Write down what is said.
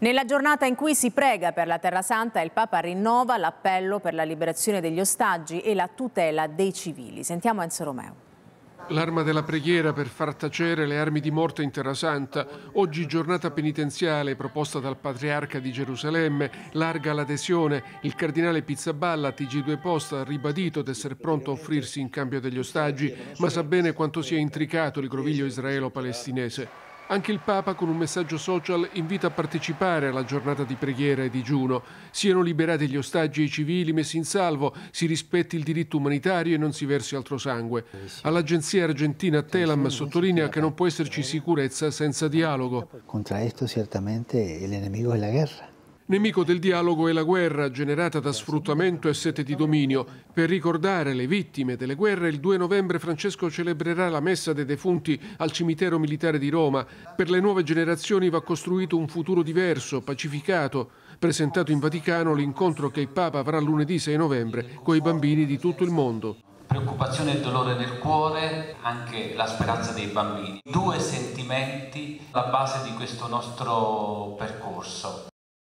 Nella giornata in cui si prega per la Terra Santa, il Papa rinnova l'appello per la liberazione degli ostaggi e la tutela dei civili. Sentiamo Enzo Romeo. L'arma della preghiera per far tacere le armi di morte in Terra Santa, oggi giornata penitenziale proposta dal Patriarca di Gerusalemme, larga l'adesione, il cardinale Pizzaballa TG2 Posta ha ribadito di essere pronto a offrirsi in cambio degli ostaggi, ma sa bene quanto sia intricato il groviglio israelo-palestinese. Anche il Papa con un messaggio social invita a partecipare alla giornata di preghiera e digiuno. Siano liberati gli ostaggi e i civili messi in salvo, si rispetti il diritto umanitario e non si versi altro sangue. Eh All'agenzia argentina eh Telam sottolinea che non può esserci sicurezza senza dialogo. Contra questo certamente il è la guerra nemico del dialogo e la guerra generata da sfruttamento e sete di dominio. Per ricordare le vittime delle guerre, il 2 novembre Francesco celebrerà la messa dei defunti al cimitero militare di Roma. Per le nuove generazioni va costruito un futuro diverso, pacificato. Presentato in Vaticano l'incontro che il Papa avrà lunedì 6 novembre con i bambini di tutto il mondo. Preoccupazione e dolore nel cuore, anche la speranza dei bambini. Due sentimenti alla base di questo nostro percorso